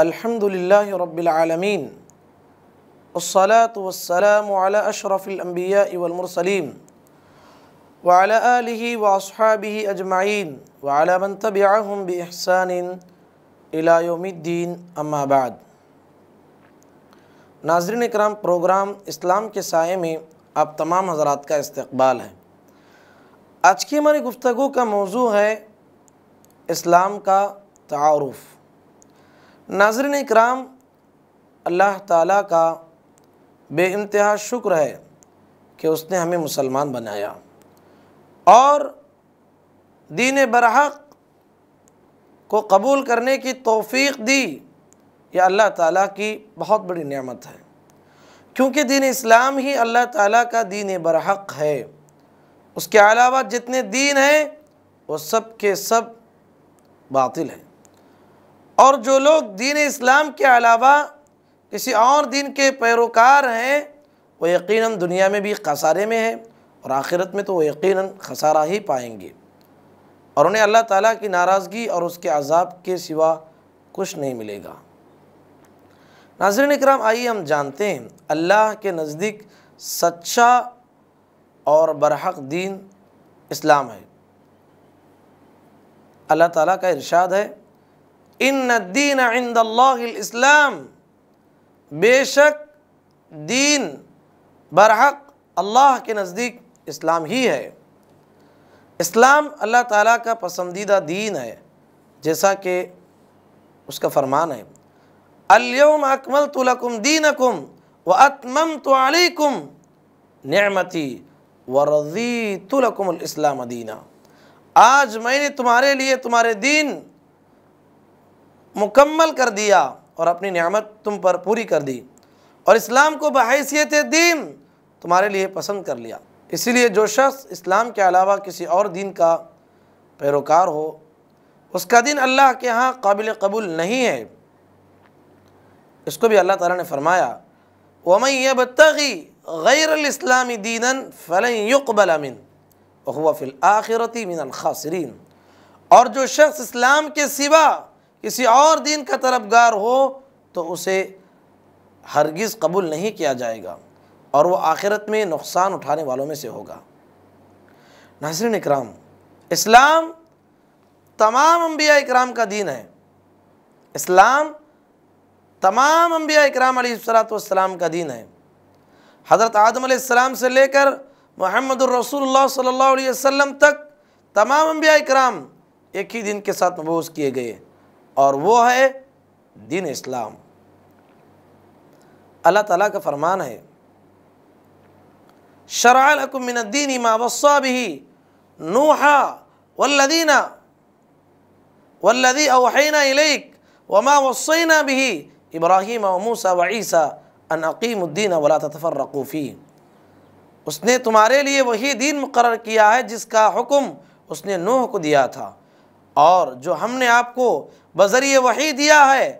अल्हम्दुलिल्लाह रब्बिलआलमीन अस्सलातु वस्सलामु अला अशरफिल अंबिया वल मुरसलीन व अला आलिहि व अस्हाबिहि अजमाइन व अला मन तबिअहुम बि इहसान इला यौमिद्दीन अम्मा बाद नाजरीन कराम प्रोग्राम इस्लाम के साय में आप तमाम हजरात का इस्तकबाल है आज की हमारी गुफ्तु का मौजू है इस्लाम का तारफ़ नाजरन कराम अल्लाह ताला का बेानतहा शुक्र है कि उसने हमें मुसलमान बनाया और दीन बरहक को कबूल करने की तोफ़ी दी यह अल्लाह ताला की बहुत बड़ी नेमत है क्योंकि दीन इस्लाम ही अल्लाह ताला का दीन बरहक है उसके अलावा जितने दीन हैं वो सब के सब बातिल हैं और जो लोग दीन इस्लाम के अलावा किसी और दिन के पैरोकार हैं वो यकीनन दुनिया में भी खसारे में है और आखिरत में तो वो यकीनन खसारा ही पाएंगे और उन्हें अल्लाह ताला की नाराज़गी और उसके अजाब के सिवा कुछ नहीं मिलेगा नाजरन इक्राम आइए हम जानते हैं अल्लाह के नज़दीक सच्चा और बरहक दीन इस्लाम है अल्लाह ताला का इरशाद है इन दीन बेशक दीन बरहक अल्लाह के नज़दीक इस्लाम ही है इस्लाम अल्लाह ताला का पसंदीदा दीन है जैसा कि उसका फरमान है अल्यम अकमल तुलकुम दीन अकुम व अतमम तुम नमती व रजी इस्लाम दीना आज मैंने तुम्हारे लिए तुम्हारे दीन मुकम्मल कर दिया और अपनी नियामत तुम पर पूरी कर दी और इस्लाम को बहैसीत दीन तुम्हारे लिए पसंद कर लिया इसीलिए जो शख्स इस्लाम के अलावा किसी और दीन का पैरोकार हो उसका दिन अल्लाह के यहाँ काबिल कबूल नहीं है इसको भी अल्लाह ताला ने फरमाया वमई ये बतगी गैरइस्लामी दीन अमिन वहुआ फ़िल आखिरती मिनल खासरीन और जो शख्स इस्लाम के सिवा किसी और दीन का तरफगार हो तो उसे हरगिज़ कबूल नहीं किया जाएगा और वह आखिरत में नुकसान उठाने वालों में से होगा नासरन इकराम इस्लाम तमाम अम्बिया इकराम का दीन है इस्लाम तमाम अम्बिया इकराम सलाम का दीन है हज़रत आदम से लेकर मोहम्मद रसूलुल्लाह सल्लल्लाहु तक तमाम अम्बिया इकराम एक ही दिन के साथ मबूस किए गए और वो है दीन इस्लाम अल्लाह ताला का फरमान है शरालकुमिनद्दीन मावस्वा भी नूहा वल्लदीना वल्लदी अवहैना इलेक वमा वसैना भी इब्राहिम मूसा व ईसा अन अकीमुद्दीन वला रकूफ़ी उसने तुम्हारे लिए वही दीन मुकर किया है जिसका हुक्म उसने नूह को दिया था और जो हमने आपको बजरिए वही दिया है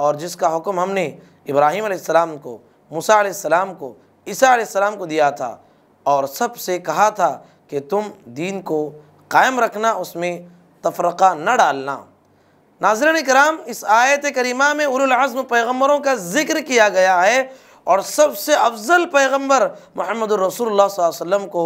और जिसका हुक्म हमने इब्राहिम सलाम को मूसा सलाम को ईसा को दिया था और सबसे कहा था कि तुम दीन को कायम रखना उसमें तफरक़ा न डालना नाजरन कराम इस आयत करीमा में उलज़म पैगम्बरों का ज़िक्र किया गया है और सबसे अफजल पैगम्बर महमद रसूल को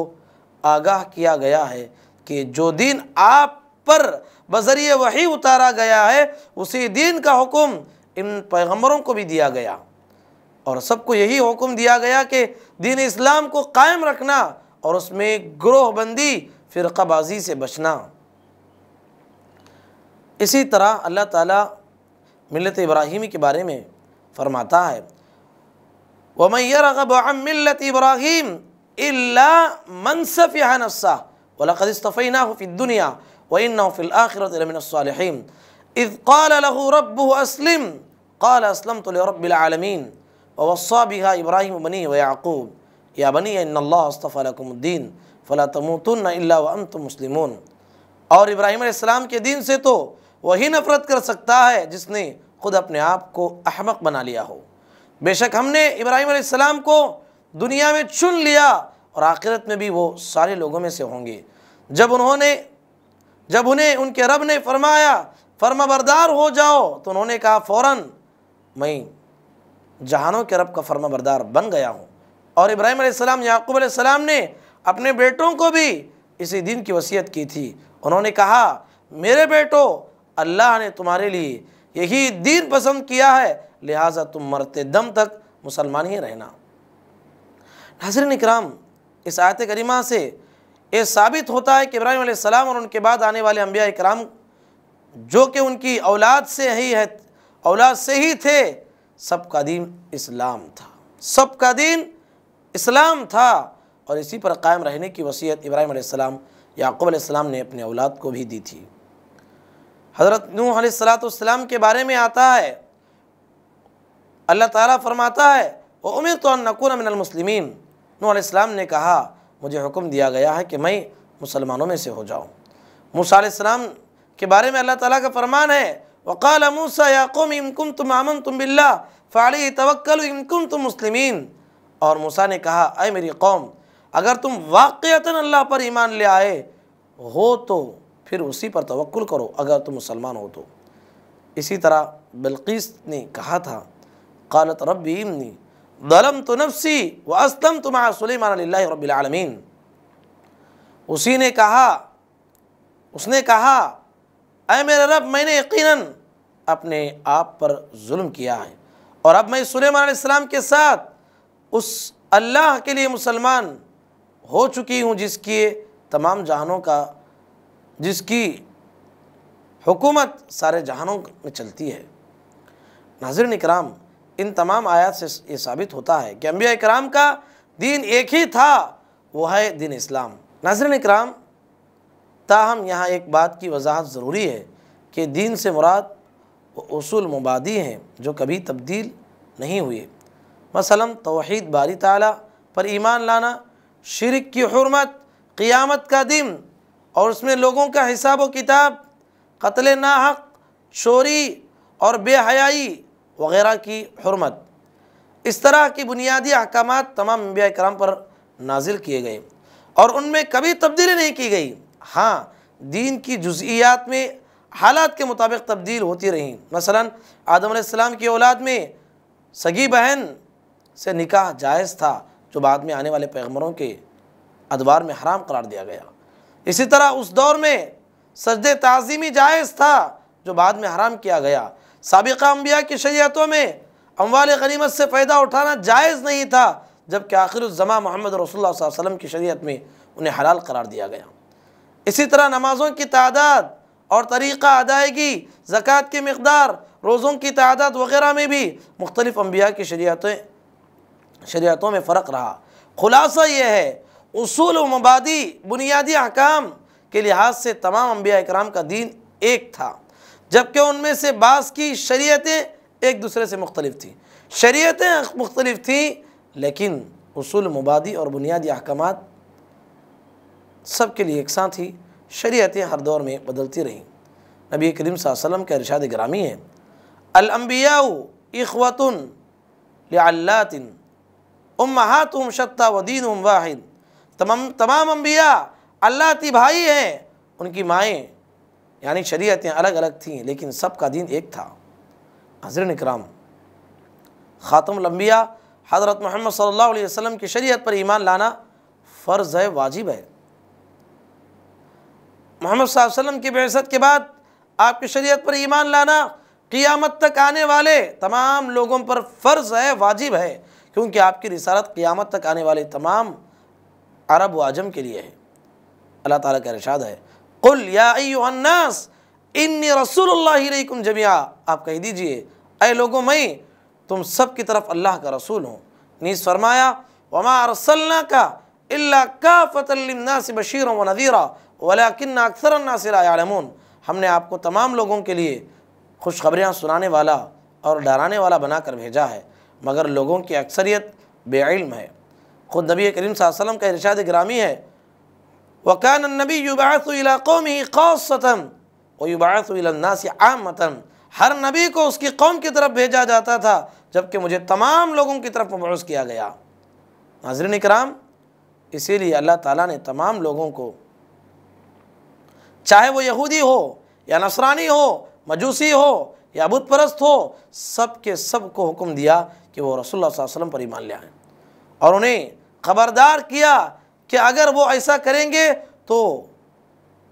आगाह किया गया है कि जो दिन आप पर बजरिए वही उतारा गया है उसी दीन का हुक्म इन पैगम्बरों को भी दिया गया और सबको यही हुक्म दिया गया कि दीन इस्लाम को कायम रखना और उसमें ग्रोहबंदी फ़िरक़ाबाजी से बचना इसी तरह अल्लाह ताला मिलत इब्राहिमी के बारे में फरमाता है वमैर मिलत इब्राहिम मनसफ़ नफ़ा वलकदस्तफ़ीना दुनिया वन फिल आखिरतमिनसालहीम रबू असलम काल असलम तो रबालमीन वसा बिहा इब्राहिम बनी व याकूब या बनी इन्लास्तफ़लकुमुद्दीन फ़ला तमतन अल्लाम तो मुस्लिम और इब्राहिम इस्लाम के दिन से तो वही नफ़रत कर सकता है जिसने खुद अपने आप को अहमक बना लिया हो बेशक हमने इब्राहिम आसमाम को दुनिया में चुन लिया और आखिरत में भी वो सारे लोगों में से होंगे जब उन्होंने जब उन्हें उनके रब ने फरमाया फर्माबरदार हो जाओ तो उन्होंने कहा फ़ौर मैं जहानों के रब का फर्माबरदार बन गया हूँ और इब्राहिम आसमाम याकूब आसमाम ने अपने बेटों को भी इसी दिन की वसीयत की थी उन्होंने कहा मेरे बेटो अल्लाह ने तुम्हारे लिए यही दीन पसंद किया है लिहाजा तुम मरते दम तक मुसलमान ही रहना नाजर इक्राम इस आयत करीमा से ये साबित होता है कि इब्राहिम सलाम और उनके बाद आने वाले अम्बिया कराम जो कि उनकी औलाद से ही है औलाद से ही थे सबका दीन इस्लाम था सबका दीन इस्लाम था और इसी पर कायम रहने की वसीयत इब्राहिम सलाम याकूब सलाम ने अपने औलाद को भी दी थी हज़रत नूह सलाम के बारे में आता है अल्लाह ताला फरमाता है व उमिर तो नकून मिनलमसलिमिन नूह ने कहा मुझे हुक्म दिया गया है कि मैं मुसलमानों में से हो जाऊँ मूसम के बारे में अल्लाह ताला का फरमान है वक़ाल मूसा याकुम इमकुम तुम आमन तुम बिल्ला फ़ाली तवक्ल इमकुम तुम मुस्लिमीन और मूसा ने कहा अय मेरी कौम अगर तुम वाक़ता अल्लाह पर ईमान ले आए हो तो फिर उसी पर तवक्ल करो अगर तुम मुसलमान हो तो इसी तरह बिल्किस ने कहा था कालत रबी इमनी दलम तो नफसी व असलम तुम्हारा सुलेमान रबालमीन उसी ने कहा उसने कहा अय मेरे रब मैंने यकीनन अपने आप पर जुल्म किया है और अब मैं सुलेमान इस्लाम के साथ उस अल्लाह के लिए मुसलमान हो चुकी हूँ जिसकी तमाम जहानों का जिसकी हुकूमत सारे जहानों में चलती है नाजिर निकराम इन तमाम आयात से ये साबित होता है कि अम्बिया कराम का दीन एक ही था वो है दीन इस्लाम नाजरन कराम ताहम यहाँ एक बात की वजाहत ज़रूरी है कि दीन से मुराद उसूल मुबादी हैं जो कभी तब्दील नहीं हुए मसलन तोहद बारी ताला पर ईमान लाना शिरक की हरमत क़ियामत का दिन और उसमें लोगों का हिसाब व किताब कत्ल नाहक चोरी और बेहयाई वगैरह की हरमत इस तरह की बुनियादी अहकाम तमाम अम्बिया कराम पर नाजिल किए गए और उनमें कभी तब्दीली नहीं की गई हाँ दीन की जुजियात में हालात के मुताबिक तब्दील होती रहीं मसला आदम की औलाद में सगी बहन से निकाह जायज़ था जो बाद में आने वाले पैगमरों के अदवार में हराम करार दिया गया इसी तरह उस दौर में सजद तज़ीमी जायज़ था जो बाद में हराम किया गया सबका अम्बिया की शैयतों में अमवाल गनीमत से फ़ायदा उठाना जायज़ नहीं था जबकि आखिर उज़मा मोहम्मद रसोल्ला वसम की शरीत में उन्हें हलाल करार दिया गया इसी तरह नमाज़ों की तादाद और तरीक़ा अदायगी ज़क़़त की मकदार रोज़ों की तादाद वगैरह में भी मुख्तलिफ़ अम्बिया की शरीतें शरीतों में फ़र्क रहा खुलासा यह है उसूल मबादी बुनियादी अहकाम के लिहाज से तमाम अम्बिया इक्राम का दीन एक था जबकि उनमें से बास की शरीयतें एक दूसरे से मुख्तलिफ थी शरीयतें मुख्तलिफ थी लेकिन उसूल मुबादी और बुनियादी अहकाम सब के लिए एक साथ ही शरीयतें हर दौर में बदलती रहीं नबी करीम वसम का इरशाद ग्रामी है अलम्बिया इखवतन लातिन उम्मात उम शत्ता वदीन उम वाहिद तमाम तमाम अम्बिया अल्लाह ती भाई हैं उनकी माएँ यानी शरीयतें अलग अलग थीं लेकिन सब का दीन एक था हजर कराम ख़ातम लम्बिया हज़रत मोहम्मद सल्लल्लाहु अलैहि वसल्लम की शरीयत पर ईमान लाना फ़र्ज़ है वाजिब है मोहम्मद वसल्लम की बेसत के बाद आपकी शरीयत पर ईमान लाना क़ियामत तक आने वाले तमाम लोगों पर फ़र्ज़ है वाजिब है क्योंकि आपकी रिसालत क़ियामत तक आने वाले तमाम अरब व आजम के लिए है अल्लाह ताला का इरशाद है कुल यान्नास इन्नी रसूलुल्लाहिलैकुम जमिया आप कह दीजिए अय लोगों मैं तुम सब की तरफ अल्लाह का रसूल हूँ नीस फरमाया रसल्ला का इल्ला का फ़तलनास बशीर व नदीरा वलाकिन अक्सर नासिलामून हमने आपको तमाम लोगों के लिए खुशखबरियाँ सुनाने वाला और डराने वाला बनाकर भेजा है मगर लोगों की अक्सरियत बेइल्म है ख़ुद नबी करीम का इरशाद ग्रामी है वकान नबी युबासला कौम ही कौसतम व युबासना से आमतन हर नबी को उसकी कौम की तरफ भेजा जाता था जबकि मुझे तमाम लोगों की तरफ मबूस किया गया नाजरन कराम इसीलिए अल्लाह ताला ने तमाम लोगों को चाहे वो यहूदी हो या नसरानी हो मजूसी हो या बुतप्रस्त हो सब के सब को हुक्म दिया कि वो रसोल्ला वसम पर ईमान ले आएँ और उन्हें खबरदार किया कि अगर वो ऐसा करेंगे तो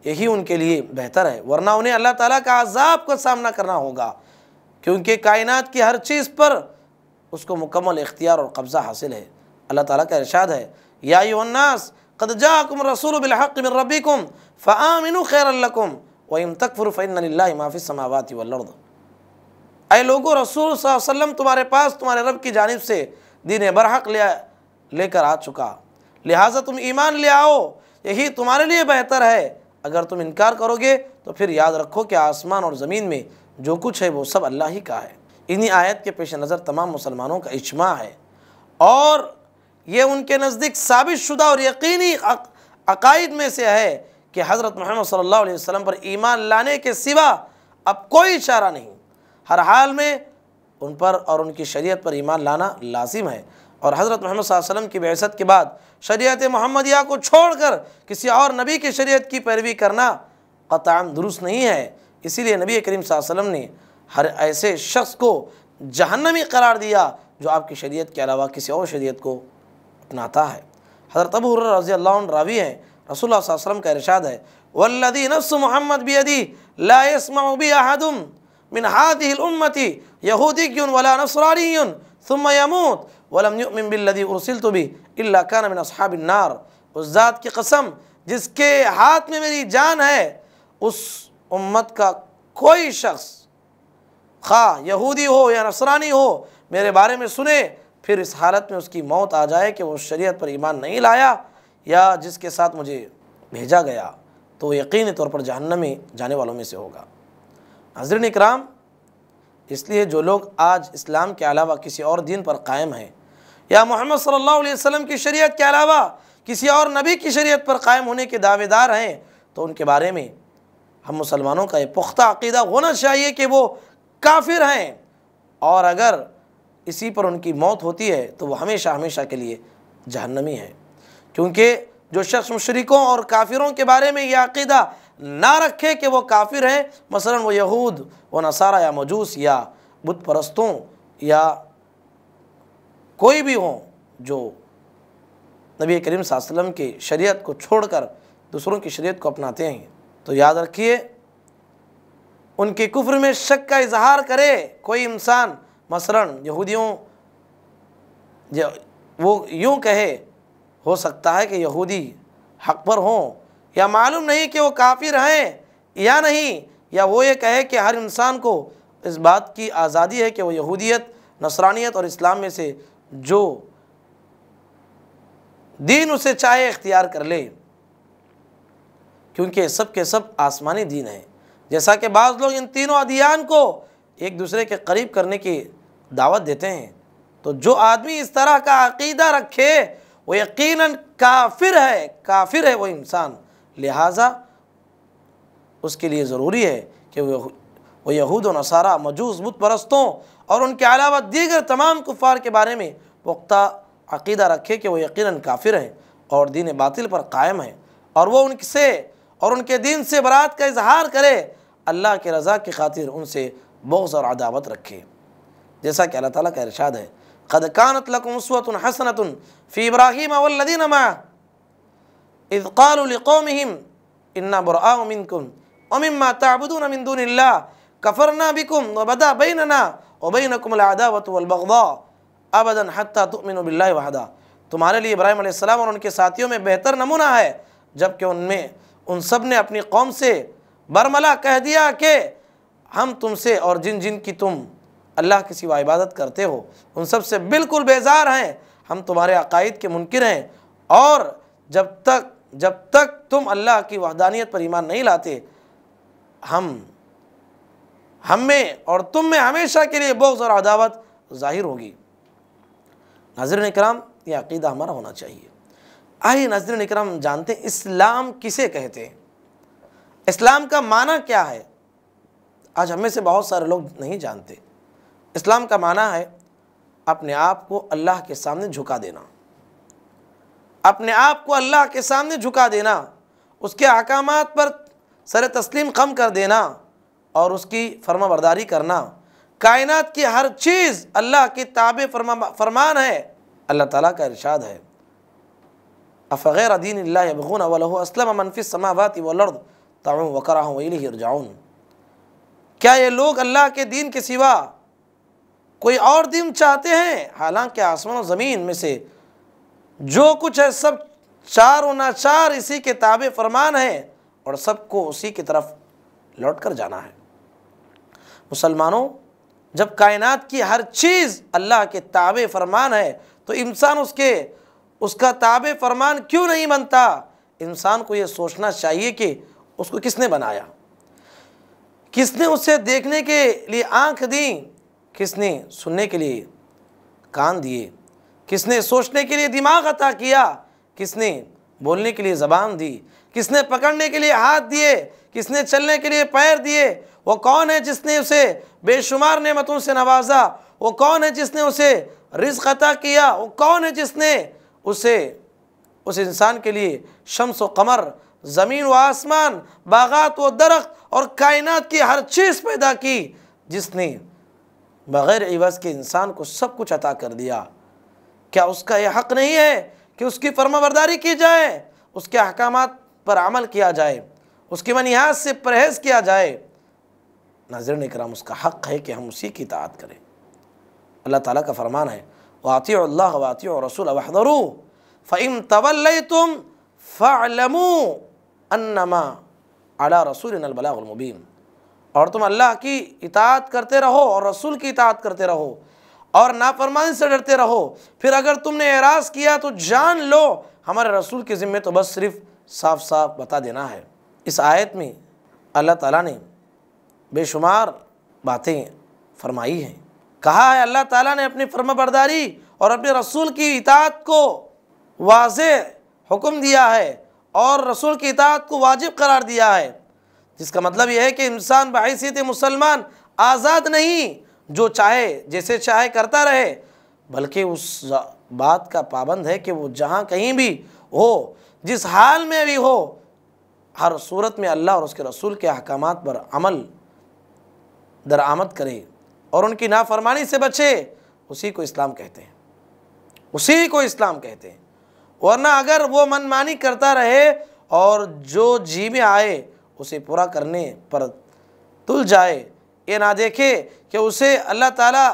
यही उनके लिए बेहतर है वरना उन्हें अल्लाह ताला का अजाब का सामना करना होगा क्योंकि कायनात की हर चीज़ पर उसको मुकम्मल इख्तियार और कब्ज़ा हासिल है अल्लाह ताला का इरशाद है या युन्नास कदजाकुम रसूल बिलहक मिन रब्बिकुम फ़ामिनु खैरकुम वम तकफुर फ़ैन माफ़ी समावत वर्द अय लोगो रसूल वसम तुम्हारे पास तुम्हारे रब की जानब से दीन बरहक ले लेकर आ चुका लिहाजा तुम ईमान ले आओ यही तुम्हारे लिए बेहतर है अगर तुम इनकार करोगे तो फिर याद रखो कि आसमान और ज़मीन में जो कुछ है वो सब अल्लाह ही का है इन्हीं आयत के पेश नज़र तमाम मुसलमानों का इजमा है और ये उनके नज़दीक साबित शुदा और यकीनी अकायद में से है कि हज़रत मोहम्मद सल्लल्लाहु अलैहि वसल्लम पर ईमान लाने के सिवा अब कोई इशारा नहीं हर हाल में उन पर और उनकी शरीयत पर ईमान लाना लाजिम है और हज़रत महमद वसल्लम की बहसत के बाद शरीत महमदिया को छोड़कर किसी और नबी की शरीयत की पैरवी करना कतान दुरुस्त नहीं है इसीलिए नबी करीम वसल्लम ने हर ऐसे शख्स को जहन्नमी करार दिया जो आपकी शरीयत के अलावा किसी और शरीयत को अपनाता है हज़रत अब रजी रावी हैं रसूल वसम का इरशाद है वल्लदी नफ्स मोहम्मद बियदी लास्माबी अहदम हादिल उम्मती यहूदी वला नसरानी सुम यमूत वलमिन बिल्लदी उसिल तो भी अल्ला मिन उस ज़ात की कसम जिसके हाथ में मेरी जान है उस उम्मत का कोई शख्स खा यहूदी हो या नसरानी हो मेरे बारे में सुने फिर इस हालत में उसकी मौत आ जाए कि वो शरीयत पर ईमान नहीं लाया या जिसके साथ मुझे भेजा गया तो यकीनी तौर पर जहन्नमी में जाने वालों में से होगा हजरन इकराम इसलिए जो लोग आज इस्लाम के अलावा किसी और दिन पर कायम हैं या मोहम्मद सल्लल्लाहु अलैहि वसल्लम की शरीयत के अलावा किसी और नबी की शरीयत पर कायम होने के दावेदार हैं तो उनके बारे में हम मुसलमानों का ये पुख्ता अकीदा होना चाहिए कि वो काफिर हैं और अगर इसी पर उनकी मौत होती है तो वह हमेशा हमेशा के लिए जहन्नमी है क्योंकि जो शख्स मशरकों और काफिरों के बारे में यह अकीदा ना रखे कि वो काफिर हैं मसलन वो यहूद व नसारा या मजूस या बुत परस्तों या कोई भी हो जो नबी करीम वसल्लम की शरीयत को छोड़कर दूसरों की शरीयत को अपनाते हैं तो याद रखिए उनके कुफ्र में शक का इजहार करे कोई इंसान मसलन यहूदियों वो यूँ कहे हो सकता है कि यहूदी हक पर हों या मालूम नहीं कि वो काफिर हैं या नहीं या वो ये कहे कि हर इंसान को इस बात की आज़ादी है कि वो यहूदियत नसरानियत और इस्लाम में से जो दीन उसे चाहे इख्तियार कर ले क्योंकि सब के सब आसमानी दीन है जैसा कि बाज़ लोग इन तीनों अदियान को एक दूसरे के करीब करने की दावत देते हैं तो जो आदमी इस तरह का अकीदा रखे वो यकीनन काफिर है काफिर है वो इंसान लिहाजा उसके लिए ज़रूरी है कि वह वह यहूद व नसारा मजूस बुत परस्तों और उनके अलावा दीगर तमाम कुफ़ार के बारे में पुख्ता अकीदा रखे कि वह यकीन काफिर हैं और दीन बातिल पर कायम हैं और वह उनसे और उनके दीन से बरात का इजहार करे अल्लाह के रज़ा की खातिर उनसे बोझ और अदावत रखे जैसा कि अल्लाह ताली का इरशाद है कदकानत लकुम उसवत हसनत फ़ी इब्राहिम अवल्लिन इज़क़ालक़ोम इन्ना बुरआमिनकुम अमिम्मा ताबुदून मिंदून कफ़रना बिकुम वबदा बैनना वबैनकुमदावतबा अबदन हत्ता तुमिन बिल्ला वहदा तुम्हारे लिए इब्राहिम सलाम और उनके साथियों में बेहतर नमूना है जबकि उनमें उन सब ने अपनी कौम से बरमला कह दिया कि हम तुमसे और जिन जिन की तुम अल्लाह के सिवा इबादत करते हो उन सब से बिल्कुल बेजार हैं हम तुम्हारे अकायद के मुनकर हैं और जब तक जब तक तुम अल्लाह की वहदानियत पर ईमान नहीं लाते हम हम में और तुम में हमेशा के लिए बोझ और अदावत जाहिर होगी नजर कराम ये अकीदा हमारा होना चाहिए आइए नजर कराम जानते हैं इस्लाम किसे कहते हैं इस्लाम का माना क्या है आज हमें से बहुत सारे लोग नहीं जानते इस्लाम का माना है अपने आप को अल्लाह के सामने झुका देना अपने आप को अल्लाह के सामने झुका देना उसके अहकाम पर सर तस्लीम कम कर देना और उसकी फर्मा बरदारी करना कायनात की हर चीज़ अल्लाह के ताब फरमा फरमान है अल्लाह ताला का इरशाद है अफ़ैर दीन अबून असलम मनफ़ी समावत वर्द ताऊँ वक़र जाऊँ क्या ये लोग अल्लाह के दीन के सिवा कोई और दिन चाहते हैं हालांकि आसमान ज़मीन में से जो कुछ है सब चार चार इसी के ताबे फरमान है और सबको उसी की तरफ लौट कर जाना है मुसलमानों जब कायनात की हर चीज़ अल्लाह के ताबे फरमान है तो इंसान उसके उसका ताबे फरमान क्यों नहीं बनता इंसान को ये सोचना चाहिए कि उसको किसने बनाया किसने उसे देखने के लिए आंख दी किसने सुनने के लिए कान दिए किसने सोचने के लिए दिमाग अता किया किसने बोलने के लिए ज़बान दी किसने पकड़ने के लिए हाथ दिए किसने चलने के लिए पैर दिए वो कौन है जिसने उसे बेशुमार नेमतों से नवाजा वो कौन है जिसने उसे रिज़ अता किया वो कौन है जिसने उसे उस इंसान के लिए शम्स व कमर ज़मीन व आसमान बागात व दरख्त और कायनात की हर चीज़ पैदा की जिसने बग़ैर इवज़ के इंसान को सब कुछ अता कर दिया क्या उसका यह हक़ नहीं है कि उसकी फर्माबरदारी की जाए उसके अहकाम पर अमल किया जाए उसके मनिहाज से परहेज़ किया जाए नाजरन कराम उसका हक़ है कि हम उसी की इतात करें अल्लाह ताला का फरमान है वाति अल्लाह रसूल वहदरू फ़ैम तवल तुम फ़लमू अन्नमा अला रसूल अलबलामबीन और तुम अल्लाह की इतात करते रहो और रसूल की इतात करते रहो और नाफरमान से डरते रहो फिर अगर तुमने एराज किया तो जान लो हमारे रसूल के ज़िम्मे तो बस सिर्फ साफ साफ बता देना है इस आयत में अल्लाह ताला ने बेशुमार बातें फरमाई हैं कहा है अल्लाह ताला ने अपनी फर्माबरदारी और अपने रसूल की इतात को वाज हुक्म दिया है और रसूल की इतात को वाजिब करार दिया है जिसका मतलब यह है कि इंसान बहसीत मुसलमान आज़ाद नहीं जो चाहे जैसे चाहे करता रहे बल्कि उस बात का पाबंद है कि वो जहाँ कहीं भी हो जिस हाल में भी हो हर सूरत में अल्लाह और उसके रसूल के अहकाम पर अमल दरामद करे और उनकी नाफरमानी से बचे उसी को इस्लाम कहते हैं उसी को इस्लाम कहते हैं वरना अगर वो मनमानी करता रहे और जो जी में आए उसे पूरा करने पर तुल जाए ये ना देखे कि उसे अल्लाह ताला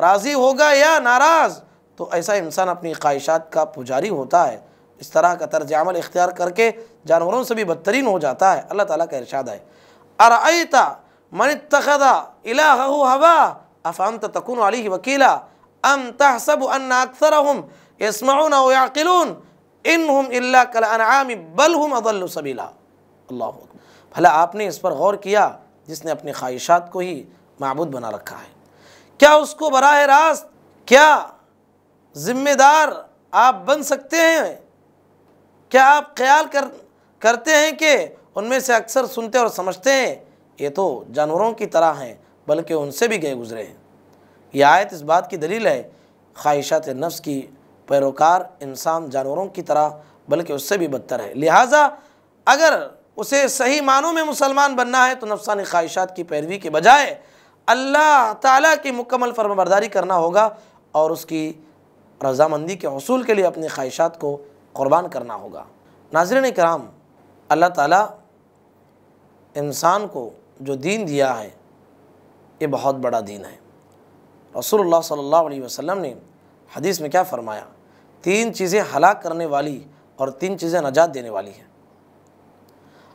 राज़ी होगा या नाराज़ तो ऐसा इंसान अपनी ख्वाहिशात का पुजारी होता है इस तरह का तर्ज अमल इख्तियार करके जानवरों से भी बदतरीन हो जाता है अल्लाह ताला का इरशाद है अरता मन तखदा इला हवा अफान तकन अली वकीला अम तहसब अन अक्सर हम यसमाउन इन हम इल्ला कल बल हम अदल सबीला अल्लाह भला आपने इस पर गौर किया जिसने अपनी ख्वाहिशात को ही मबूद बना रखा है क्या उसको बरह रास्त क्या ज़िम्मेदार आप बन सकते हैं क्या आप ख्याल कर करते हैं कि उनमें से अक्सर सुनते और समझते हैं ये तो जानवरों की तरह हैं बल्कि उनसे भी गए गुजरे हैं यह आयत इस बात की दलील है ख्वाहिशात नफ्स की पैरोकार इंसान जानवरों की तरह बल्कि उससे भी बदतर है लिहाजा अगर उसे सही मानों में मुसलमान बनना है तो नफसानी ख्वाहिशात की पैरवी के बजाय अल्लाह ताला की मुकम्मल फर्मबरदारी करना होगा और उसकी रजामंदी के असूल के लिए अपनी ख्वाहिशात को क़ुरबान करना होगा नाजरन कराम अल्लाह ताला इंसान को जो दीन दिया है ये बहुत बड़ा दीन है रसूलुल्लाह सल्लल्लाहु अलैहि वसल्लम ने हदीस में क्या फ़रमाया तीन चीज़ें हलाक करने वाली और तीन चीज़ें नजात देने वाली हैं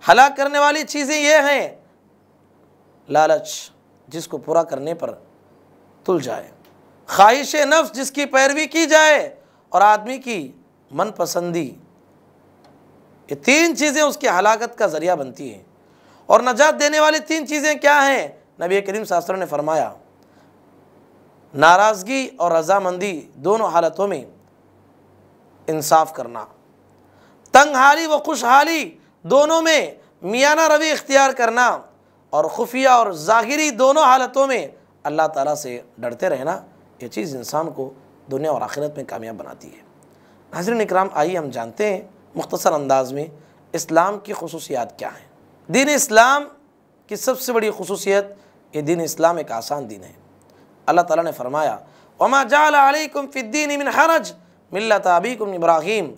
हलाक करने वाली चीज़ें ये हैं लालच जिसको पूरा करने पर तुल जाए ख्वाहिश नफ्स जिसकी पैरवी की जाए और आदमी की मनपसंदी ये तीन चीज़ें उसकी हलाकत का ज़रिया बनती हैं और नजात देने वाली तीन चीज़ें क्या हैं नबी करीम शास्त्रों ने फरमाया नाराज़गी और रजामंदी दोनों हालतों में इंसाफ करना तंग हाली व खुशहाली दोनों में मियाना रवि इख्तियार करना और खुफिया और ज़ाहिरी दोनों हालतों में अल्लाह ताला से डरते रहना ये चीज़ इंसान को दुनिया और आखिरत में कामयाब बनाती है नाजरन इक्राम आइए हम जानते हैं मुख्तसर अंदाज में इस्लाम की खसूसियात क्या हैं दीन इस्लाम की सबसे बड़ी खसूसियत ये दीन इस्लाम एक आसान दिन है अल्लाह ताला ने फरमाया वमा जालकुम फ़िद्दीन मिन हरज मिल्ला ताबीकुम इब्राहिम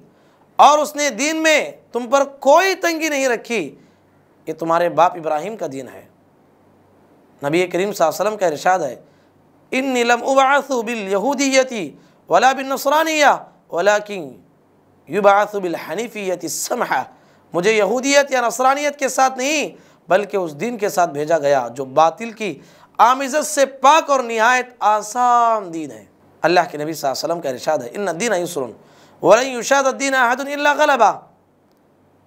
और उसने दीन में तुम पर कोई तंगी नहीं रखी ये तुम्हारे बाप इब्राहिम का दीन है नबी करीम वसल्लम का इरशाद है इन नीलम उबासबिलयहूदीयती वला बिन नसरानिया वला किंग युबासबिलहनीफ़ीयती समहा मुझे यहूदियत या नसरानियत के साथ नहीं बल्कि उस दिन के साथ भेजा गया जो बातिल की आमिजत से पाक और नहायत आसान दीन है अल्लाह के नबी वसल्लम का इरशाद है इन दीन यूसरन वरई युशाद्दीन गलबा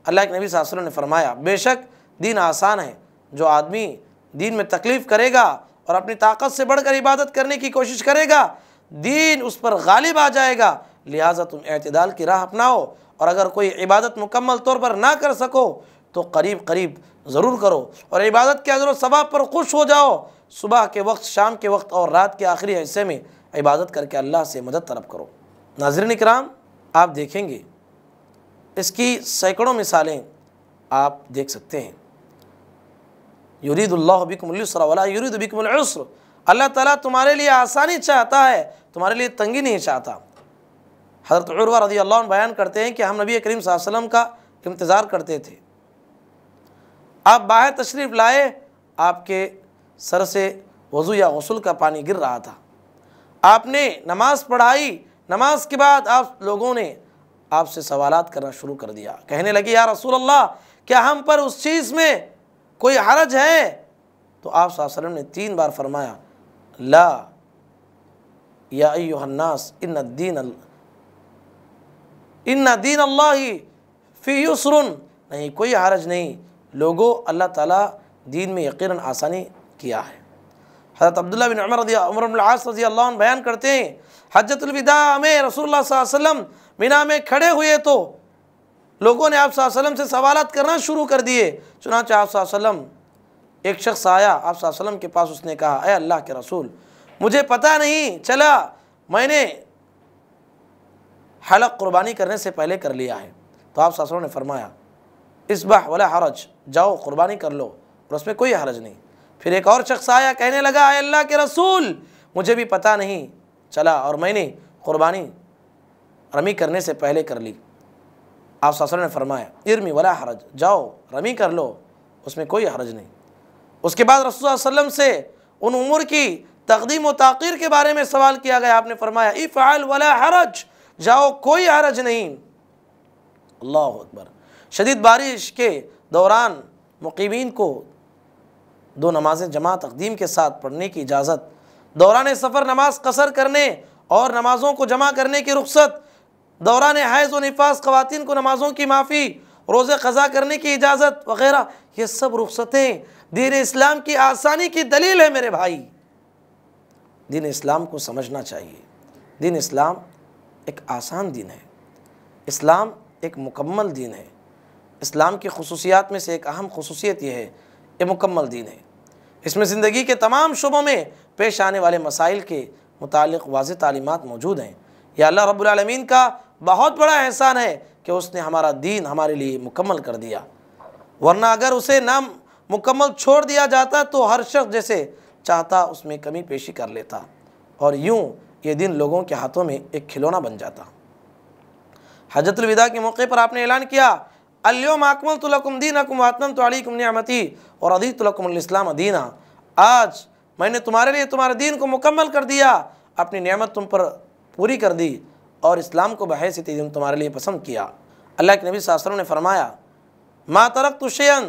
अल्लाह के नबी वसल्लम ने फरमाया बेशक दीन आसान है जो आदमी दीन में तकलीफ़ करेगा और अपनी ताकत से बढ़कर इबादत करने की कोशिश करेगा दीन उस पर गालिब आ जाएगा लिहाजा तुम अतदाल की राह अपनाओ और अगर कोई इबादत मुकम्मल तौर पर ना कर सको तो करीब करीब ज़रूर करो और इबादत के अजर सवाब पर खुश हो जाओ सुबह के वक्त शाम के वक्त और रात के आखिरी हिस्से में इबादत करके अल्लाह से मदद तलब करो नाजरन कराम आप देखेंगे इसकी सैकड़ों मिसालें आप देख सकते हैं युरीदुल्लाबिकमसरा युरीदबिकमसर अल्लाह ताला तुम्हारे लिए आसानी चाहता है तुम्हारे लिए तंगी नहीं चाहता हज़रत उर्वा अल्लाह बयान करते हैं कि हम नबी करीम वसल्लम का इंतज़ार करते थे आप बाहर तशरीफ़ लाए आपके सर से वज़ू या गसल का पानी गिर रहा था आपने नमाज़ पढ़ाई नमाज के बाद आप लोगों ने आपसे सवालत करना शुरू कर दिया कहने लगे या रसूल अल्लाह क्या हम पर उस चीज़ में कोई हरज है तो आप सल्लम ने तीन बार फरमाया ला या अयोहन्नास इन दीन इन दीन अल्लाह फ़ी युसरुन नहीं कोई हरज नहीं लोगों अल्लाह ताला दीन में यकीन आसानी किया है हज़रत अब्दुल्ला बिन अमर उमर रजी अल्लाह बयान करते हैं हजतलविदा में रसूल वसम मीना में खड़े हुए तो लोगों ने आप वसल्लम से सवाल करना शुरू कर दिए चुनाच आप वसल्लम एक शख्स आया आप वसल्लम के पास उसने कहा अः अल्लाह के रसूल मुझे पता नहीं चला मैंने हलक कुर्बानी करने से पहले कर लिया है तो आप वसल्लम ने फरमाया इस बाह वाला हरज जाओ कुर्बानी कर लो और उसमें कोई हरज नहीं फिर एक और शख्स आया कहने लगा अः अल्लाह के रसूल मुझे भी पता नहीं चला और मैंने कुर्बानी रमी करने से पहले कर ली आप ससुर ने फरमाया इर्मी वला हरज जाओ रमी कर लो उसमें कोई हरज नहीं उसके बाद रसूल से उन उम्र की तकदीम व तकीर के बारे में सवाल किया गया आपने फरमाया इफ़ाल वला हरज जाओ कोई हरज नहीं अल्लाह अकबर शदीद बारिश के दौरान मुकीमीन को दो नमाजें जमा तकदीम के साथ पढ़ने की इजाज़त दौरान सफ़र नमाज कसर करने और नमाज़ों को जमा करने की रुख्सत दौरान हैज़ व नफास खुतिन को नमाज़ों की माफ़ी रोज़े ख़ा करने की इजाज़त वगैरह ये सब रुख्सतें दीन इस्लाम की आसानी की दलील है मेरे भाई दीन इस्लाम को समझना चाहिए दीन इस्लाम एक आसान दिन है इस्लाम एक मुकम्मल दिन है इस्लाम की खसूसियात में से एक अहम खसूसियत यह है ये मुकम्मल दीन है इसमें ज़िंदगी के तमाम शुबों में पेश आने वाले मसाइल के मुतल वाज तलीमत मौजूद हैं यह अल्लाह रबालमीन का बहुत बड़ा एहसान है कि उसने हमारा दीन हमारे लिए मुकम्मल कर दिया वरना अगर उसे नाम मुकम्मल छोड़ दिया जाता तो हर शख्स जैसे चाहता उसमें कमी पेशी कर लेता और यूँ ये दिन लोगों के हाथों में एक खिलौना बन जाता हजरतलविदा के मौके पर आपने ऐलान किया अल्योम अकमल तुलकुम दीन अकुम तो अली नियामती और अदी तुलकुमस्लाम दीना आज मैंने तुम्हारे लिए तुम्हारे दीन को मुकम्मल कर दिया अपनी नियामत तुम पर पूरी कर दी और इस्लाम को बहसी दिन तुम्हारे लिए पसंद किया अल्लाह के नबी सासरों ने फरमाया मा तरक तुशयन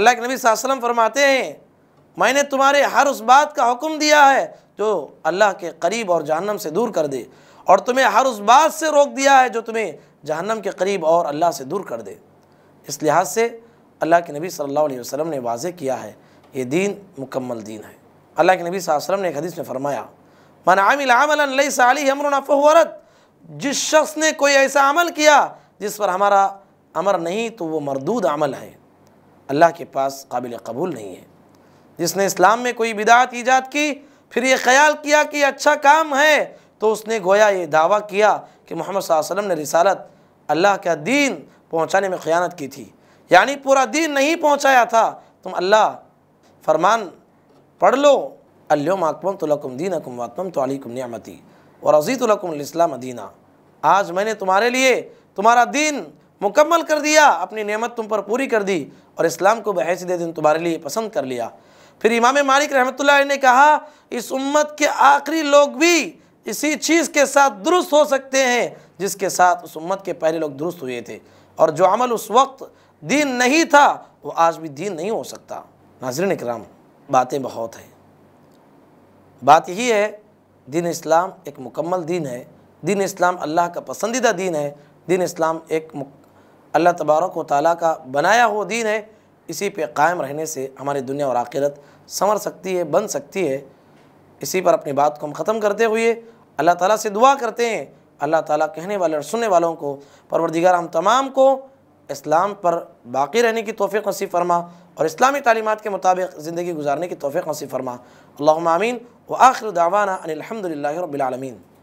अल्लाह के नबी सासलम फरमाते हैं मैंने तुम्हारे हर उस बात का हुक्म दिया है जो अल्लाह के करीब और जहन्नम से दूर कर दे और तुम्हें हर उस बात से रोक दिया है जो तुम्हें जहन्नम के करीब और अल्लाह से दूर कर दे इस लिहाज से अल्लाह के नबी सल्लल्लाहु अलैहि वसल्लम ने वाज़ किया है ये दीन मुकम्मल दीन है अल्लाह के नबी वसल्लम ने एक हदीस में फ़रमाया मन आमिल आमलन लई साली अमरुन फहरत जिस शख्स ने कोई ऐसा अमल किया जिस पर हमारा अमर नहीं तो वो मरदूद अमल है अल्लाह के पास काबिल कबूल नहीं है जिसने इस्लाम में कोई बिदात ईजाद की फिर ये ख्याल किया कि अच्छा काम है तो उसने गोया ये दावा किया कि मोहम्मद वसल्लम ने रिसालत अल्लाह का दीन पहुँचाने में ख़यानत की थी यानी पूरा दीन नहीं पहुँचाया था तुम अल्लाह फरमान पढ़ लो अल्योम अकमम तुलकुम दीन अकुम वकम तो अलीकुम नियामती और अजीतुलकुमस्लाम दीना आज मैंने तुम्हारे लिए तुम्हारा दीन मुकम्मल कर दिया अपनी नेमत तुम पर पूरी कर दी और इस्लाम को दे दिन तुम्हारे लिए पसंद कर लिया फिर इमाम मालिक रहमत ने कहा इस उम्मत के आखिरी लोग भी इसी चीज़ के साथ दुरुस्त हो सकते हैं जिसके साथ उस उम्मत के पहले लोग दुरुस्त हुए थे और जो अमल उस वक्त दीन नहीं था वो आज भी दीन नहीं हो सकता नाजरन कराम बातें बहुत हैं बात यही है दीन इस्लाम एक मुकम्मल दीन है दीन इस्लाम अल्लाह का पसंदीदा दीन है दीन इस्लाम एक अल्लाह तबारक व ताली का बनाया हुआ दीन है इसी पे कायम रहने से हमारी दुनिया और आखिरत संवर सकती है बन सकती है इसी पर अपनी बात को हम ख़त्म करते हुए अल्लाह ताला से दुआ करते हैं अल्लाह ताला कहने वाले और सुनने वालों को परवरदिगार हम तमाम को इस्लाम पर बाकी रहने की तोफ़ी नसीब फरमा और इस्लामी तालीमत के मुताबिक ज़िंदगी गुजारने की तोफ़ी नसीब फरमा अल्लामीन व आखिर दावाना अनिलहमदिल्ला रबालमीन